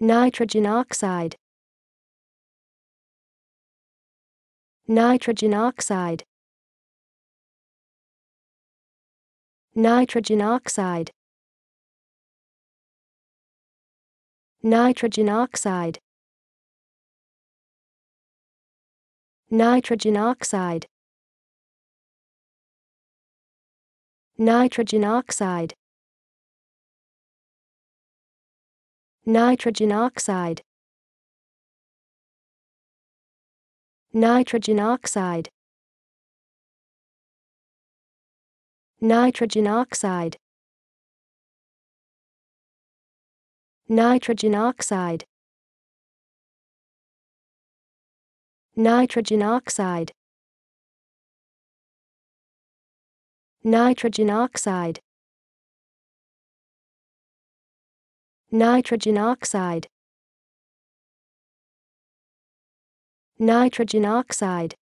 nitrogen oxide nitrogen oxide nitrogen oxide nitrogen oxide nitrogen oxide nitrogen oxide nitrogen oxide nitrogen oxide nitrogen oxide nitrogen oxide nitrogen oxide nitrogen oxide nitrogen oxide nitrogen oxide